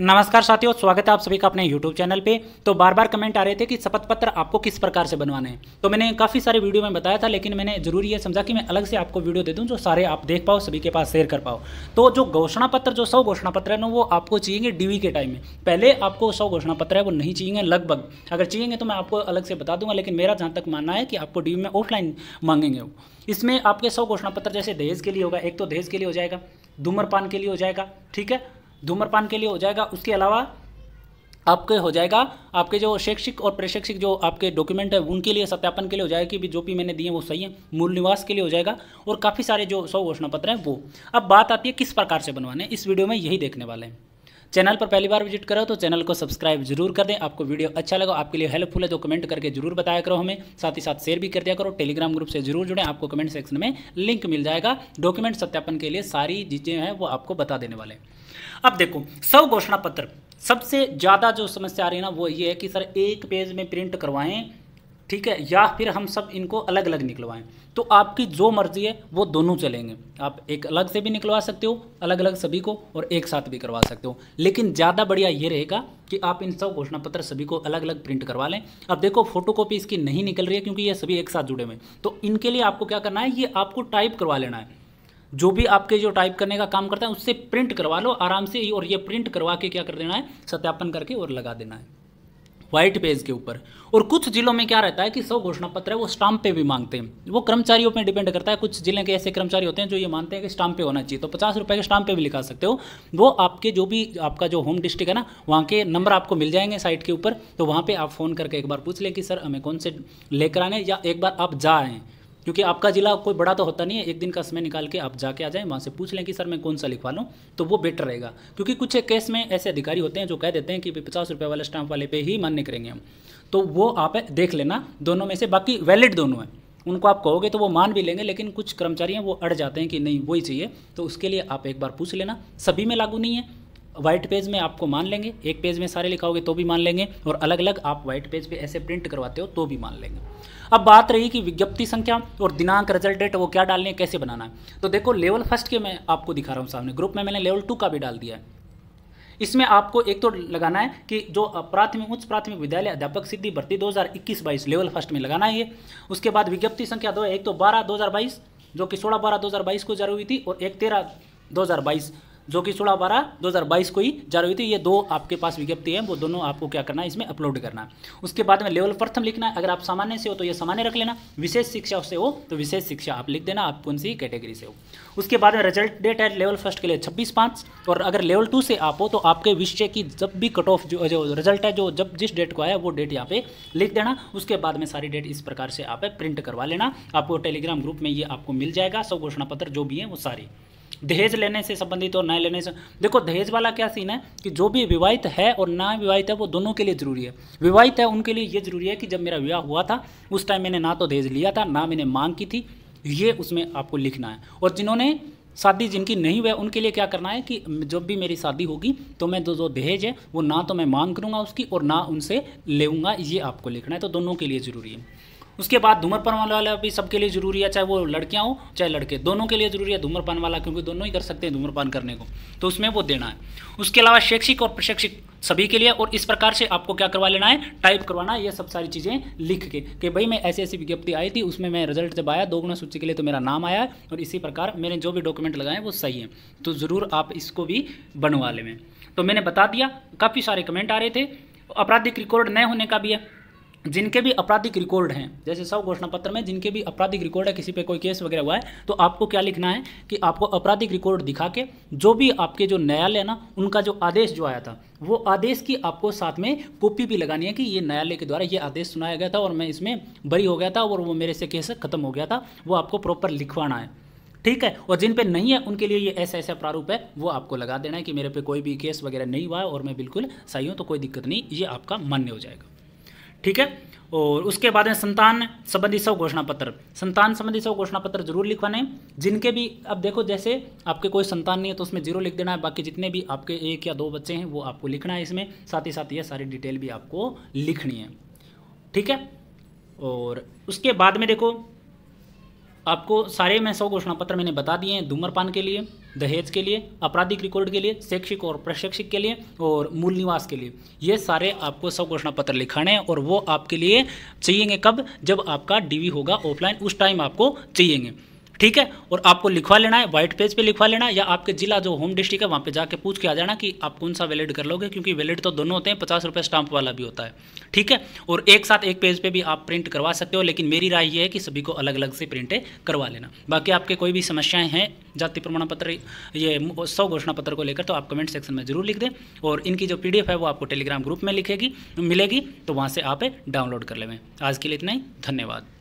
नमस्कार साथियों स्वागत है आप सभी का अपने YouTube चैनल पे तो बार बार कमेंट आ रहे थे कि शपथ पत्र आपको किस प्रकार से बनवाना है तो मैंने काफ़ी सारे वीडियो में बताया था लेकिन मैंने जरूरी ये समझा कि मैं अलग से आपको वीडियो दे दूं जो सारे आप देख पाओ सभी के पास शेयर कर पाओ तो जो घोषणा पत्र जो सौ घोषणा पत्र है ना वो आपको चाहिए डीवी के टाइम में पहले आपको सौ घोषणा पत्र है वो नहीं चाहिए लगभग अगर चाहिए तो मैं आपको अलग से बता दूंगा लेकिन मेरा जहाँ तक मानना है कि आपको डीवी में ऑफलाइन मांगेंगे वो इसमें आपके सौ घोषणा पत्र जैसे दहेज के लिए होगा एक तो दहेज के लिए हो जाएगा धूम्रपान के लिए हो जाएगा ठीक है धूम्रपान के लिए हो जाएगा उसके अलावा आपके हो जाएगा आपके जो शैक्षिक और प्रशैक्षिक जो आपके डॉक्यूमेंट है उनके लिए सत्यापन के लिए हो जाएगा कि भी जो भी मैंने दिए वो सही है मूल निवास के लिए हो जाएगा और काफ़ी सारे जो सौ घोषणा पत्र हैं वो अब बात आती है किस प्रकार से बनवाने इस वीडियो में यही देखने वाले हैं चैनल पर पहली बार विजिट करो तो चैनल को सब्सक्राइब जरूर कर दें आपको वीडियो अच्छा लगा आपके लिए हेल्पफुल है तो कमेंट करके जरूर बताया करो हमें साथ ही साथ शेयर भी कर दिया करो टेलीग्राम ग्रुप से जरूर जुड़ें आपको कमेंट सेक्शन में लिंक मिल जाएगा डॉक्यूमेंट सत्यापन के लिए सारी चीज़ें हैं वो आपको बता देने वाले हैं अब देखो सब घोषणा पत्र सबसे ज़्यादा जो समस्या आ रही है ना वो ये है कि सर एक पेज में प्रिंट करवाएं ठीक है या फिर हम सब इनको अलग अलग निकलवाएं तो आपकी जो मर्ज़ी है वो दोनों चलेंगे आप एक अलग से भी निकलवा सकते हो अलग अलग सभी को और एक साथ भी करवा सकते हो लेकिन ज़्यादा बढ़िया ये रहेगा कि आप इन सब घोषणा पत्र सभी को अलग अलग प्रिंट करवा लें अब देखो फोटो कॉपी इसकी नहीं निकल रही है क्योंकि ये सभी एक साथ जुड़े हुए हैं तो इनके लिए आपको क्या करना है ये आपको टाइप करवा लेना है जो भी आपके जो टाइप करने का काम करता है उससे प्रिंट करवा लो आराम से और ये प्रिंट करवा के क्या कर देना है सत्यापन करके और लगा देना है व्हाइट पेज के ऊपर और कुछ जिलों में क्या रहता है कि सौ घोषणा पत्र है वो स्टाम्प पे भी मांगते हैं वो कर्मचारियों पे डिपेंड करता है कुछ जिले के ऐसे कर्मचारी होते हैं जो ये मानते हैं कि स्टाम्प पे होना चाहिए तो पचास रुपए के स्टाम्प पे भी लिखा सकते हो वो आपके जो भी आपका जो होम डिस्ट्रिक्ट है ना वहाँ के नंबर आपको मिल जाएंगे साइट के ऊपर तो वहाँ पर आप फ़ोन करके एक बार पूछ लें कि सर हमें कौन से लेकर आने या एक बार आप जा क्योंकि आपका ज़िला कोई बड़ा तो होता नहीं है एक दिन का समय निकाल के आप जाके आ जाएँ वहाँ से पूछ लें कि सर मैं कौन सा लिखवा लूँ तो वो बेटर रहेगा क्योंकि कुछ केस में ऐसे अधिकारी होते हैं जो कह देते हैं कि पचास रुपये वाले स्टाम्प वाले पे ही मान्य करेंगे हम तो वो आप देख लेना दोनों में से बाकी वैलिड दोनों हैं उनको आप कहोगे तो वो मान भी लेंगे लेकिन कुछ कर्मचारी हैं वो अड़ जाते हैं कि नहीं वही चाहिए तो उसके लिए आप एक बार पूछ लेना सभी में लागू नहीं है व्हाइट पेज में आपको मान लेंगे एक पेज में सारे लिखाओगे तो भी मान लेंगे और अलग अलग आप व्हाइट पेज पे ऐसे प्रिंट करवाते हो तो भी मान लेंगे अब बात रही कि विज्ञप्ति संख्या और दिनांक रिजल्ट डेट वो क्या डालने कैसे बनाना है तो देखो लेवल फर्स्ट के मैं आपको दिखा रहा हूँ सामने ग्रुप में मैंने लेवल टू का भी डाल दिया है इसमें आपको एक तो लगाना है कि जो प्राथमिक उच्च प्राथमिक विद्यालय अध्यापक सिद्धि भर्ती 2021-22 लेवल फर्स्ट में लगाना है ये उसके बाद विज्ञप्ति संख्या दो है एक तो बारह दो जो कि सोलह बारह दो को जारी हुई थी और एक तेरह दो जो कि सोलह बारह दो हज़ार बाईस को ही जारी हुई थी ये दो आपके पास विज्ञप्ति है वो दोनों आपको क्या करना है इसमें अपलोड करना है उसके बाद में लेवल प्रथम लिखना है अगर आप सामान्य से हो तो ये सामान्य रख लेना विशेष शिक्षा से हो तो विशेष शिक्षा आप लिख देना आप कौन सी कैटेगरी से हो उसके बाद में रिजल्ट डेट है लेवल फर्स्ट के लिए छब्बीस पाँच और अगर लेवल टू से आप हो तो आपके विषय की जब भी कट ऑफ जो, जो रिजल्ट है जो जब जिस डेट को आया वो डेट यहाँ पे लिख देना उसके बाद में सारी डेट इस प्रकार से आप प्रिंट करवा लेना आपको टेलीग्राम ग्रुप में ये आपको मिल जाएगा सब घोषणा पत्र जो भी है वो सारी दहेज लेने से संबंधित और न लेने से देखो दहेज वाला क्या सीन है कि जो भी विवाहित है और ना विवाहित है वो दोनों के लिए ज़रूरी है विवाहित है उनके लिए ये ज़रूरी है कि जब मेरा विवाह हुआ था उस टाइम मैंने ना तो दहेज लिया था ना मैंने मांग की थी ये उसमें आपको लिखना है और जिन्होंने शादी जिनकी नहीं हुई उनके लिए क्या करना है कि जब भी मेरी शादी होगी तो मैं जो जो दहेज है वो ना तो मैं मांग करूँगा उसकी और ना उनसे लेऊँगा ये आपको लिखना है तो दोनों के लिए ज़रूरी है उसके बाद धूम्रपान वाला भी सबके लिए ज़रूरी है चाहे वो लड़कियाँ हो चाहे लड़के दोनों के लिए ज़रूरी है धूम्रपान वाला क्योंकि दोनों ही कर सकते हैं धूम्रपान करने को तो उसमें वो देना है उसके अलावा शैक्षिक और प्रशैक्षिक सभी के लिए और इस प्रकार से आपको क्या करवा लेना है टाइप करवाना है ये सब सारी चीज़ें लिख के कि भाई मैं ऐसी ऐसी विज्ञप्ति आई थी उसमें मैं रिजल्ट जब आया दोगुना सूची के लिए तो मेरा नाम आया और इसी प्रकार मैंने जो भी डॉक्यूमेंट लगाए वो सही हैं तो ज़रूर आप इसको भी बनवा लें तो मैंने बता दिया काफ़ी सारे कमेंट आ रहे थे आपराधिक रिकॉर्ड न होने का भी है जिनके भी आपराधिक रिकॉर्ड हैं जैसे सब घोषणा पत्र में जिनके भी आपराधिक रिकॉर्ड है किसी पे कोई केस वगैरह हुआ है तो आपको क्या लिखना है कि आपको आपराधिक रिकॉर्ड दिखा के जो भी आपके जो न्यायालय ना उनका जो आदेश जो आया था वो आदेश की आपको साथ में कॉपी भी लगानी है कि ये न्यायालय के द्वारा ये आदेश सुनाया गया था और मैं इसमें बरी हो गया था और वो मेरे से केस खत्म हो गया था वो आपको प्रॉपर लिखवाना है ठीक है और जिन पे नहीं है उनके लिए ये ऐसा ऐसा प्रारूप है वो आपको लगा देना है कि मेरे पे कोई भी केस वगैरह नहीं हुआ है और मैं बिल्कुल सही हूँ तो कोई दिक्कत नहीं ये आपका मान्य हो जाएगा ठीक है और उसके बाद में संतान संबंधी सब घोषणा पत्र संतान संबंधी सब घोषणा पत्र जरूर लिखवाने जिनके भी अब देखो जैसे आपके कोई संतान नहीं है तो उसमें जीरो लिख देना है बाकी जितने भी आपके एक या दो बच्चे हैं वो आपको लिखना है इसमें साथ ही साथ ये सारी डिटेल भी आपको लिखनी है ठीक है और उसके बाद में देखो आपको सारे में सौ घोषणा पत्र मैंने बता दिए हैं धूम्रपान के लिए दहेज के लिए आपराधिक रिकॉर्ड के लिए शैक्षिक और प्रशिक्षिक के लिए और मूल निवास के लिए ये सारे आपको सब घोषणा पत्र लिखाने हैं और वो आपके लिए चाहिएंगे कब जब आपका डीवी होगा ऑफलाइन उस टाइम आपको चाहिएंगे ठीक है और आपको लिखवा लेना है व्हाइट पेज पे लिखवा लेना है या आपके जिला जो होम डिस्ट्रिक्ट है वहाँ पे जाके पूछ के आ जाना कि आप कौन सा वैलिड कर लोगे क्योंकि वैलिड तो दोनों होते हैं पचास रुपये स्टाम्प वाला भी होता है ठीक है और एक साथ एक पेज पे भी आप प्रिंट करवा सकते हो लेकिन मेरी राय ये है कि सभी को अलग अलग से प्रिंटें करवा लेना बाकी आपके कोई भी समस्याएं हैं जाति प्रमाण पत्र ये सौ घोषणा पत्र को लेकर तो आप कमेंट सेक्शन में जरूर लिख दें और इनकी जो पी है वो आपको टेलीग्राम ग्रुप में लिखेगी मिलेगी तो वहाँ से आप डाउनलोड कर लेवें आज के लिए इतना ही धन्यवाद